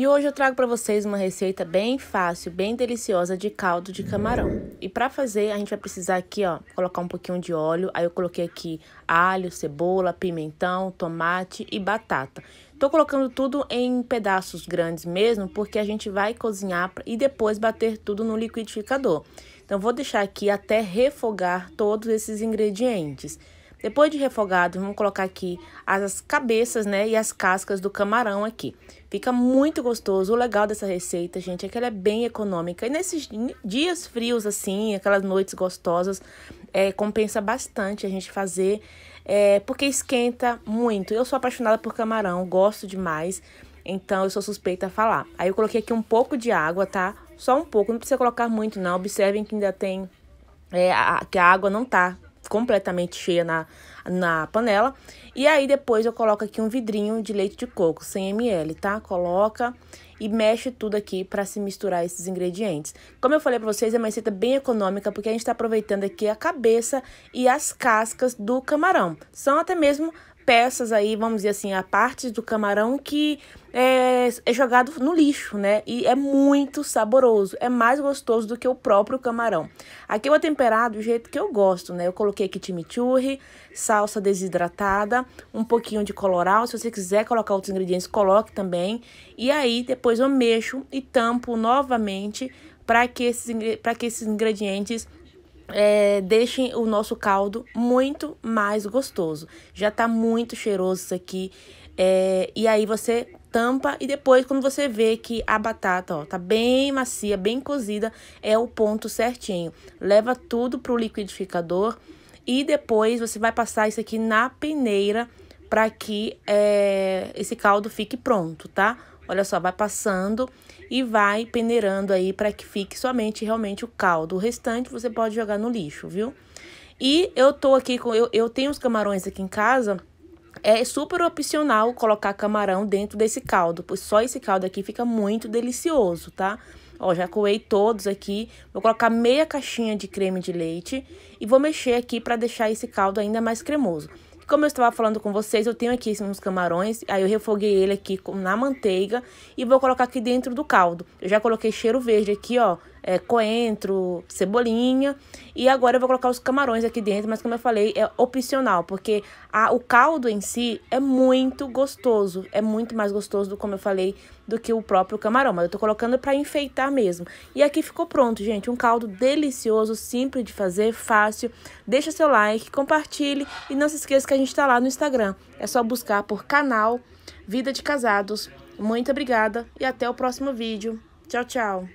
E hoje eu trago para vocês uma receita bem fácil, bem deliciosa de caldo de camarão. E para fazer, a gente vai precisar aqui, ó, colocar um pouquinho de óleo. Aí eu coloquei aqui alho, cebola, pimentão, tomate e batata. Tô colocando tudo em pedaços grandes mesmo, porque a gente vai cozinhar e depois bater tudo no liquidificador. Então vou deixar aqui até refogar todos esses ingredientes. Depois de refogado, vamos colocar aqui as cabeças, né, e as cascas do camarão aqui. Fica muito gostoso. O legal dessa receita, gente, é que ela é bem econômica. E nesses dias frios, assim, aquelas noites gostosas, é, compensa bastante a gente fazer, é, porque esquenta muito. Eu sou apaixonada por camarão, gosto demais. Então, eu sou suspeita a falar. Aí, eu coloquei aqui um pouco de água, tá? Só um pouco, não precisa colocar muito, não. Observem que ainda tem... É, a, que a água não tá completamente cheia na, na panela. E aí depois eu coloco aqui um vidrinho de leite de coco, 100 ml, tá? Coloca e mexe tudo aqui para se misturar esses ingredientes. Como eu falei para vocês, é uma receita bem econômica, porque a gente está aproveitando aqui a cabeça e as cascas do camarão. São até mesmo peças aí, vamos dizer assim, a parte do camarão que é, é jogado no lixo, né? E é muito saboroso, é mais gostoso do que o próprio camarão. Aqui eu é vou temperar do jeito que eu gosto, né? Eu coloquei aqui chimichurri, salsa desidratada, um pouquinho de colorau. Se você quiser colocar outros ingredientes, coloque também. E aí depois eu mexo e tampo novamente para que, esses, que esses ingredientes é, deixem o nosso caldo muito mais gostoso. Já tá muito cheiroso isso aqui. É, e aí você tampa e depois quando você vê que a batata, ó, tá bem macia, bem cozida, é o ponto certinho. Leva tudo pro liquidificador e depois você vai passar isso aqui na peneira para que é, esse caldo fique pronto, tá? Olha só, vai passando e vai peneirando aí para que fique somente realmente o caldo. O restante você pode jogar no lixo, viu? E eu tô aqui com eu, eu tenho os camarões aqui em casa. É super opcional colocar camarão dentro desse caldo, pois só esse caldo aqui fica muito delicioso, tá? Ó, já coei todos aqui. Vou colocar meia caixinha de creme de leite e vou mexer aqui para deixar esse caldo ainda mais cremoso. Como eu estava falando com vocês, eu tenho aqui uns camarões, aí eu refoguei ele aqui na manteiga e vou colocar aqui dentro do caldo. Eu já coloquei cheiro verde aqui, ó, é, coentro, cebolinha. E agora eu vou colocar os camarões aqui dentro, mas como eu falei, é opcional, porque a, o caldo em si é muito gostoso. É muito mais gostoso, como eu falei, do que o próprio camarão. Mas eu tô colocando para enfeitar mesmo. E aqui ficou pronto, gente. Um caldo delicioso, simples de fazer, fácil. Deixa seu like, compartilhe e não se esqueça que a gente tá lá no Instagram. É só buscar por canal Vida de Casados. Muito obrigada e até o próximo vídeo. Tchau, tchau!